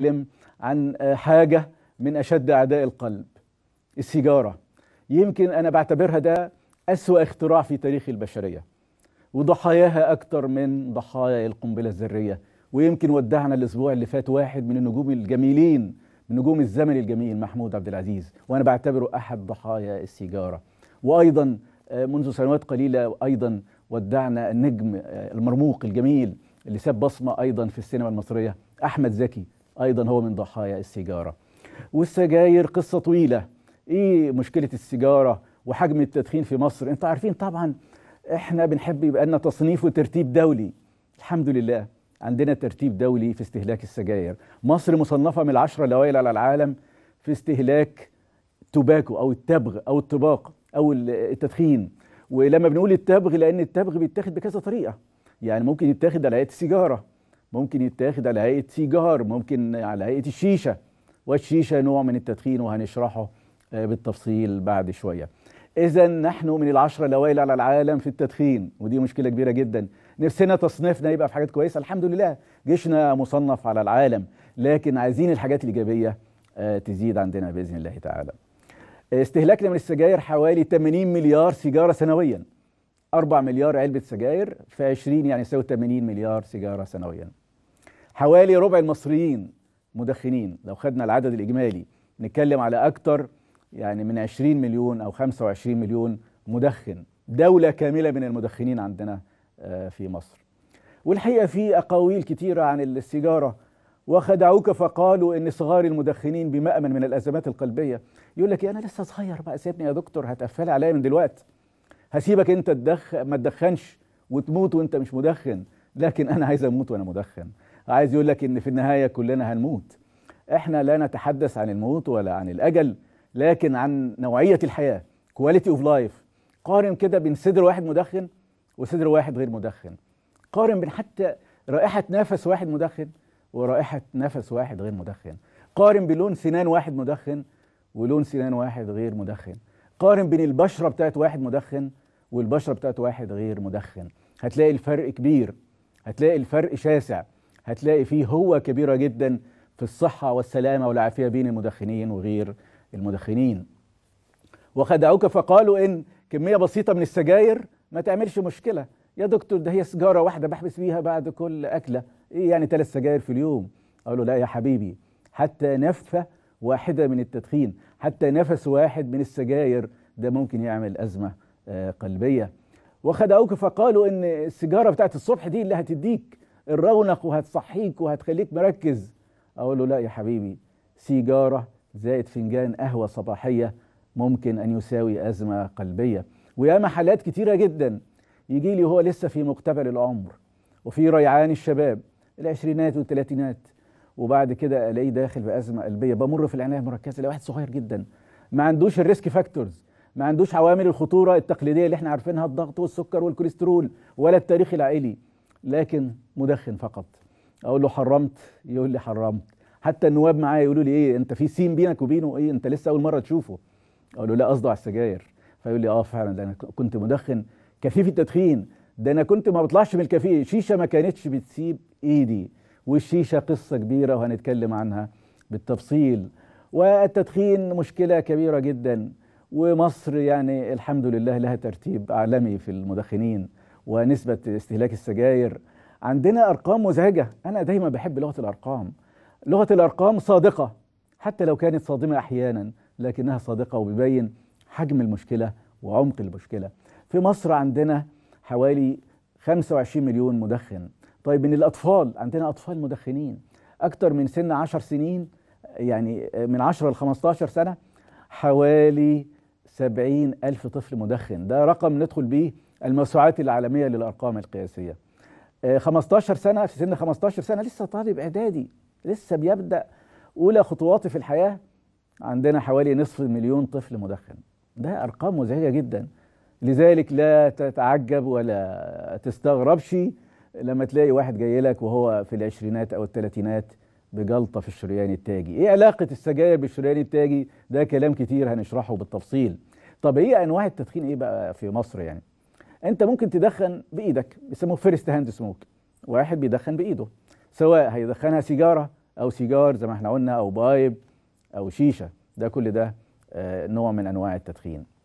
بيتكلم عن آه، حاجة من أشد أعداء القلب السيجارة يمكن أنا بعتبرها ده أسوأ اختراع في تاريخ البشرية وضحاياها أكتر من ضحايا القنبلة الذرية ويمكن ودعنا الأسبوع اللي فات واحد من النجوم الجميلين من نجوم الزمن الجميل محمود عبد العزيز وأنا بعتبره أحد ضحايا السيجارة وأيضا آه، منذ سنوات قليلة أيضا ودعنا النجم آه، المرموق الجميل اللي ساب بصمة أيضا في السينما المصرية أحمد زكي ايضا هو من ضحايا السيجاره والسجاير قصه طويله ايه مشكله السيجاره وحجم التدخين في مصر انتوا عارفين طبعا احنا بنحب يبقى لنا تصنيف وترتيب دولي الحمد لله عندنا ترتيب دولي في استهلاك السجاير مصر مصنفه من العشره الاوائل على العالم في استهلاك توباكو او التبغ او الطباق او التدخين ولما بنقول التبغ لان التبغ بيتاخد بكذا طريقه يعني ممكن يتاخد على السيجاره ممكن يتاخد على هيئه سيجار ممكن على هيئه الشيشه والشيشه نوع من التدخين وهنشرحه آه، بالتفصيل بعد شويه اذا نحن من العشره الاوائل على العالم في التدخين ودي مشكله كبيره جدا نفسنا تصنيفنا يبقى في حاجات كويسه الحمد لله جيشنا مصنف على العالم لكن عايزين الحاجات الايجابيه آه، تزيد عندنا باذن الله تعالى استهلاكنا من السجاير حوالي 80 مليار سيجاره سنويا 4 مليار علبه سجاير في 20 يعني يساوي 80 مليار سيجاره سنويا حوالي ربع المصريين مدخنين لو خدنا العدد الإجمالي نتكلم على أكتر يعني من 20 مليون أو 25 مليون مدخن دولة كاملة من المدخنين عندنا آه، في مصر والحقيقة في أقاويل كتيرة عن السيجارة وخدعوك فقالوا ان صغار المدخنين بمأمن من الازمات القلبيه يقول لك إيه، انا لسه صغير بقى سيبني يا دكتور هتقفل عليا من دلوقتي هسيبك انت تدخ ما تدخنش وتموت وانت مش مدخن لكن انا عايز اموت وانا مدخن عايز يقول لك ان في النهايه كلنا هنموت احنا لا نتحدث عن الموت ولا عن الاجل لكن عن نوعيه الحياه كواليتي اوف لايف قارن كده بين صدر واحد مدخن وصدر واحد غير مدخن قارن بين حتى رائحه نفس واحد مدخن ورائحه نفس واحد غير مدخن قارن بلون سنان واحد مدخن ولون سنان واحد غير مدخن قارن بين البشره بتاعت واحد مدخن والبشره بتاعت واحد غير مدخن هتلاقي الفرق كبير هتلاقي الفرق شاسع هتلاقي فيه هوة كبيرة جدا في الصحة والسلامة والعافية بين المدخنين وغير المدخنين وخدعوك فقالوا إن كمية بسيطة من السجاير ما تعملش مشكلة يا دكتور ده هي سيجارة واحدة بحبس بيها بعد كل أكلة إيه يعني ثلاث سجاير في اليوم قالوا لا يا حبيبي حتى نفة واحدة من التدخين حتى نفس واحد من السجاير ده ممكن يعمل أزمة آه، قلبية وخدعوك فقالوا إن السيجارة بتاعت الصبح دي اللي هتديك الرونق وهتصحيك وهتخليك مركز اقول له لا يا حبيبي سيجاره زائد فنجان قهوه صباحيه ممكن ان يساوي ازمه قلبيه ويا محلات كتيره جدا يجي لي وهو لسه في مقتبل العمر وفي ريعان الشباب العشرينات والثلاثينات وبعد كده الاقيه داخل بازمه قلبيه بمر في العنايه المركزه لواحد صغير جدا ما عندوش الريسك فاكتورز ما عندوش عوامل الخطوره التقليديه اللي احنا عارفينها الضغط والسكر والكوليسترول ولا التاريخ العائلي لكن مدخن فقط اقول له حرمت يقول لي حرمت حتى النواب معايا يقولوا لي ايه انت في سين بينك وبينه ايه انت لسه اول مره تشوفه اقول له لا قصده على السجاير فيقول لي اه فعلا ده انا كنت مدخن كفيف التدخين ده انا كنت ما بطلعش من الكافيه شيشه ما كانتش بتسيب ايدي والشيشه قصه كبيره وهنتكلم عنها بالتفصيل والتدخين مشكله كبيره جدا ومصر يعني الحمد لله لها ترتيب اعلامي في المدخنين ونسبة استهلاك السجاير عندنا أرقام مزعجة أنا دايما بحب لغة الأرقام لغة الأرقام صادقة حتى لو كانت صادمة أحيانا لكنها صادقة وبيبين حجم المشكلة وعمق المشكلة في مصر عندنا حوالي 25 مليون مدخن طيب من الأطفال عندنا أطفال مدخنين أكثر من سن 10 سنين يعني من 10 ل 15 سنة حوالي 70 ألف طفل مدخن ده رقم ندخل بيه الموسوعات العالمية للأرقام القياسية 15 آه، سنة في سن 15 سنة لسه طالب إعدادي لسه بيبدأ أولى خطواته في الحياة عندنا حوالي نصف مليون طفل مدخن ده أرقام مزعجة جدا لذلك لا تتعجب ولا تستغربش لما تلاقي واحد جاي لك وهو في العشرينات أو الثلاثينات بجلطة في الشريان التاجي إيه علاقة السجاير بالشريان التاجي ده كلام كتير هنشرحه بالتفصيل طب إيه أنواع التدخين إيه بقى في مصر يعني انت ممكن تدخن بايدك بيسموه فيرست هاند سموك واحد بيدخن بايده سواء هيدخنها سيجاره او سيجار زي ما احنا قلنا او بايب او شيشه ده كل ده آه، نوع من انواع التدخين